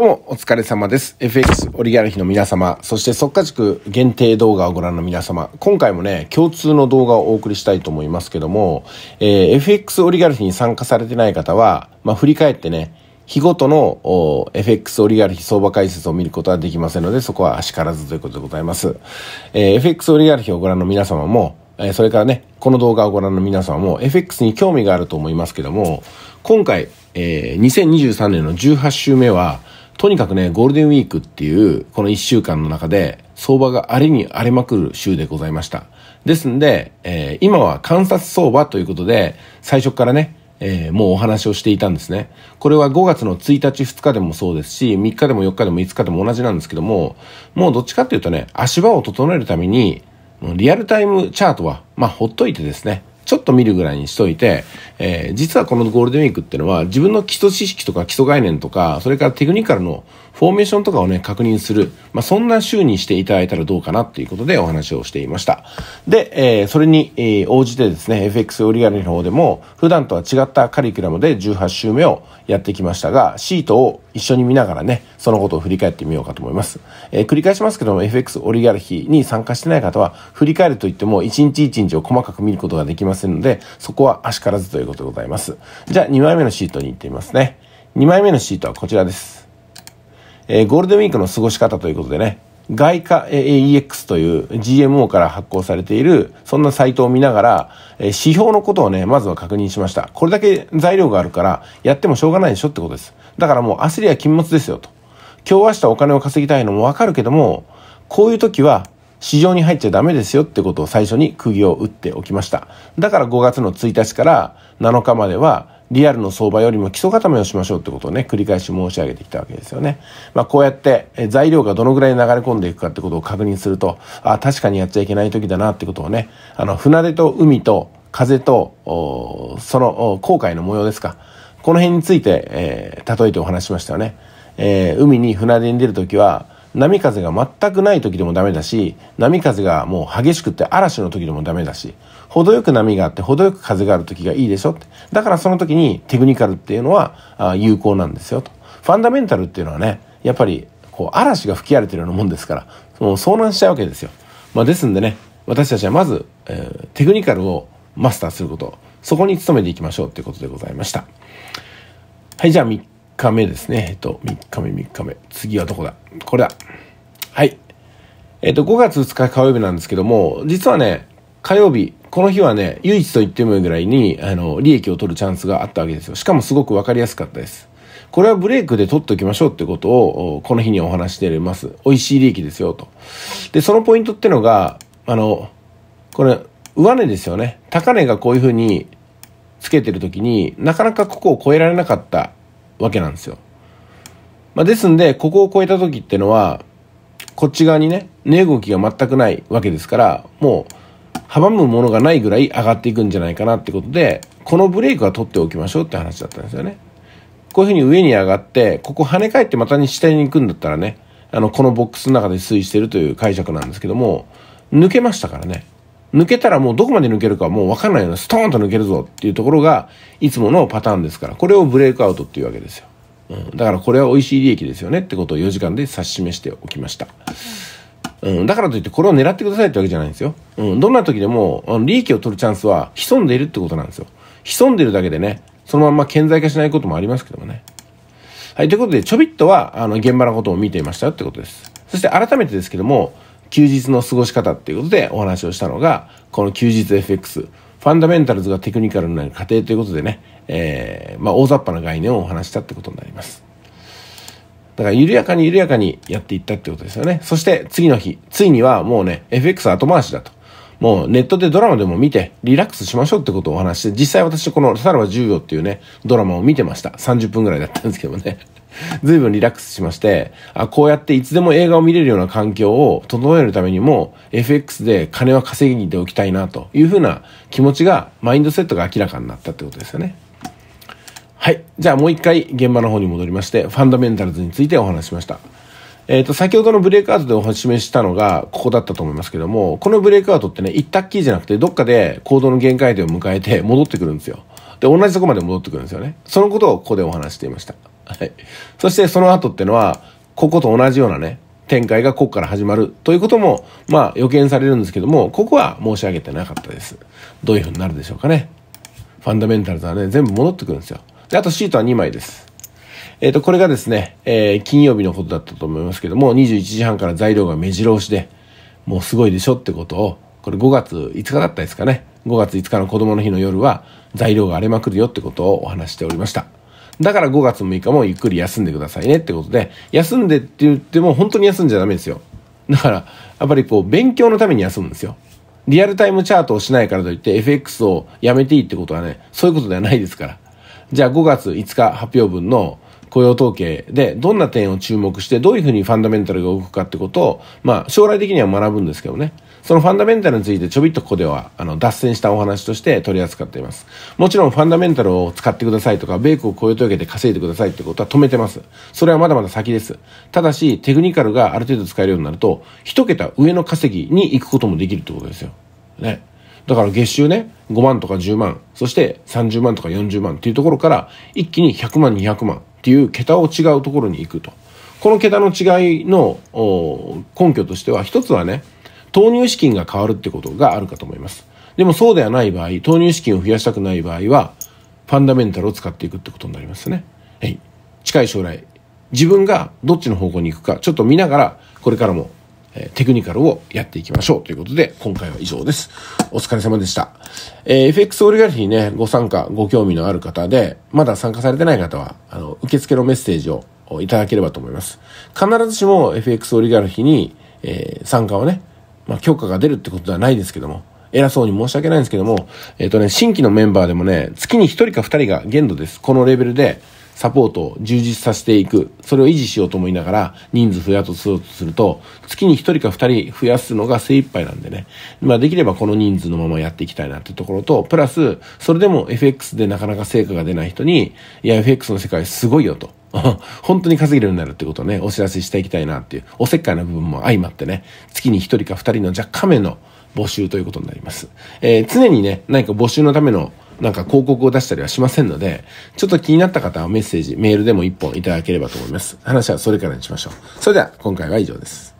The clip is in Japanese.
どうも、お疲れ様です。FX オリガルヒの皆様、そして即価塾限定動画をご覧の皆様、今回もね、共通の動画をお送りしたいと思いますけども、えー、FX オリガルヒに参加されてない方は、まあ、振り返ってね、日ごとの FX オリガルヒ相場解説を見ることはできませんので、そこはあしからずということでございます。えー、FX オリガルヒをご覧の皆様も、えー、それからね、この動画をご覧の皆様も FX に興味があると思いますけども、今回、えー、2023年の18週目は、とにかくね、ゴールデンウィークっていう、この1週間の中で、相場が荒れに荒れまくる週でございました。ですんで、えー、今は観察相場ということで、最初からね、えー、もうお話をしていたんですね。これは5月の1日、2日でもそうですし、3日でも4日でも5日でも同じなんですけども、もうどっちかっていうとね、足場を整えるために、リアルタイムチャートは、まあ、ほっといてですね、ちょっと見るぐらいにしといて、えー、実はこのゴールデンウィークっていうのは、自分の基礎知識とか基礎概念とか、それからテクニカルのフォーメーションとかをね、確認する、まあ、そんな週にしていただいたらどうかなっていうことでお話をしていました。で、えー、それに、えー、応じてですね、FX オリガリの方でも、普段とは違ったカリキュラムで18週目をやってきましたが、シートを一緒に見ながらね、そのことを振り返ってみようかと思います。えー、繰り返しますけども、FX オリガルヒに参加してない方は、振り返ると言っても、一日一日を細かく見ることができませんので、そこはあしからずということでございます。じゃあ、2枚目のシートに行ってみますね。2枚目のシートはこちらです。えー、ゴールデンウィークの過ごし方ということでね、外貨 AEX という GMO から発行されている、そんなサイトを見ながら、え指標のことをね、まずは確認しました。これだけ材料があるから、やってもしょうがないでしょってことです。だからもう焦りは禁物ですよと。今日明日お金を稼ぎたいのもわかるけども、こういう時は市場に入っちゃダメですよってことを最初に釘を打っておきました。だから5月の1日から7日までは、リアルの相場よりも基礎固めをしましょうってことをね、繰り返し申し上げてきたわけですよね。まあ、こうやって材料がどのぐらい流れ込んでいくかってことを確認すると、あ、確かにやっちゃいけない時だなってことをね、あの、船出と海と風と、その、後悔の模様ですか。この辺について、えー、例えてお話しましたよね。えー、海に船出に出るときは、波風が全くない時でもダメだし波風がもう激しくって嵐の時でもダメだし程よく波があって程よく風がある時がいいでしょってだからその時にテクニカルっていうのは有効なんですよとファンダメンタルっていうのはねやっぱりこう嵐が吹き荒れてるようなもんですからもう遭難しちゃうわけですよ、まあ、ですんでね私たちはまず、えー、テクニカルをマスターすることそこに努めていきましょうということでございましたはいじゃあ日目ですね。えっと、3日目、3日目。次はどこだこれだ。はい。えっと、5月2日火曜日なんですけども、実はね、火曜日、この日はね、唯一と言ってもいいぐらいに、あの、利益を取るチャンスがあったわけですよ。しかもすごく分かりやすかったです。これはブレイクで取っておきましょうってことを、この日にお話しています。美味しい利益ですよ、と。で、そのポイントってのが、あの、これ、上値ですよね。高値がこういうふうにつけてるときに、なかなかここを超えられなかったわけなんですよ。まあ、ですんで、ここを越えた時ってのは、こっち側にね、値動きが全くないわけですから、もう、阻むものがないぐらい上がっていくんじゃないかなってことで、このブレイクは取っておきましょうって話だったんですよね。こういうふうに上に上がって、ここ跳ね返ってまたに下に行くんだったらね、あの、このボックスの中で推移してるという解釈なんですけども、抜けましたからね。抜けたらもうどこまで抜けるかもうわかんないような、ストーンと抜けるぞっていうところが、いつものパターンですから、これをブレイクアウトっていうわけですよ。うん、だからこれは美味しい利益ですよねってことを4時間で指し示しておきました。うん、だからといってこれを狙ってくださいってわけじゃないんですよ。うん、どんな時でも、あの利益を取るチャンスは潜んでいるってことなんですよ。潜んでるだけでね、そのまんま顕在化しないこともありますけどもね。はい、ということで、ちょびっとは、あの、現場のことを見ていましたよってことです。そして改めてですけども、休日の過ごし方っていうことでお話をしたのが、この休日 FX、ファンダメンタルズがテクニカルになる過程ということでね、えー、まあ、大雑把な概念をお話したってことになります。だから緩やかに緩やかにやっていったってことですよね。そして次の日、ついにはもうね、FX 後回しだと。もうネットでドラマでも見てリラックスしましょうってことをお話して、実際私このさらば1 4っていうね、ドラマを見てました。30分ぐらいだったんですけどね。随分リラックスしまして、あ、こうやっていつでも映画を見れるような環境を整えるためにも、FX で金は稼ぎでおきたいなというふうな気持ちが、マインドセットが明らかになったってことですよね。はい。じゃあもう一回現場の方に戻りまして、ファンダメンタルズについてお話しました。えっ、ー、と、先ほどのブレイクアウトでお示したのが、ここだったと思いますけども、このブレイクアウトってね、行ったっきりじゃなくて、どっかで行動の限界点を迎えて戻ってくるんですよ。で、同じとこまで戻ってくるんですよね。そのことをここでお話していました。はい。そしてその後ってのは、ここと同じようなね、展開がここから始まるということも、まあ予見されるんですけども、ここは申し上げてなかったです。どういう風になるでしょうかね。ファンダメンタルズはね、全部戻ってくるんですよ。で、あとシートは2枚です。えっ、ー、と、これがですね、えー、金曜日のことだったと思いますけども、21時半から材料が目白押しで、もうすごいでしょってことを、これ5月5日だったですかね。5月5日の子供の日の夜は、材料が荒れまくるよってことをお話しておりました。だから5月6日もゆっくり休んでくださいねってことで、休んでって言っても本当に休んじゃダメですよ。だから、やっぱりこう、勉強のために休むんですよ。リアルタイムチャートをしないからといって FX をやめていいってことはね、そういうことではないですから。じゃあ5月5日発表分の雇用統計でどんな点を注目してどういうふうにファンダメンタルが動くかってことを、まあ将来的には学ぶんですけどね。そのファンダメンタルについてちょびっとここでは、あの、脱線したお話として取り扱っています。もちろんファンダメンタルを使ってくださいとか、米国を超えておけて稼いでくださいってことは止めてます。それはまだまだ先です。ただし、テクニカルがある程度使えるようになると、一桁上の稼ぎに行くこともできるってことですよ。ね。だから月収ね、5万とか10万、そして30万とか40万っていうところから、一気に100万、200万っていう桁を違うところに行くと。この桁の違いの根拠としては、一つはね、投入資金が変わるってことがあるかと思います。でもそうではない場合、投入資金を増やしたくない場合は、ファンダメンタルを使っていくってことになりますね。はい。近い将来、自分がどっちの方向に行くか、ちょっと見ながら、これからも、えテクニカルをやっていきましょうということで、今回は以上です。お疲れ様でした。えー、FX オリガルヒーね、ご参加、ご興味のある方で、まだ参加されてない方は、あの、受付のメッセージをいただければと思います。必ずしも FX オリガルヒに、えー、参加をね、まあ、許可が出るってことではないですけども、偉そうに申し訳ないんですけども、えっ、ー、とね、新規のメンバーでもね、月に1人か2人が限度です。このレベルでサポートを充実させていく。それを維持しようと思いながら、人数増やそうとすると、月に1人か2人増やすのが精一杯なんでね。まあ、できればこの人数のままやっていきたいなっていうところと、プラス、それでも FX でなかなか成果が出ない人に、いや、FX の世界すごいよと。本当に稼げるようになるってことをね、お知らせしていきたいなっていう、おせっかいな部分も相まってね、月に1人か2人の若干目の募集ということになります。えー、常にね、何か募集のためのなんか広告を出したりはしませんので、ちょっと気になった方はメッセージ、メールでも1本いただければと思います。話はそれからにしましょう。それでは、今回は以上です。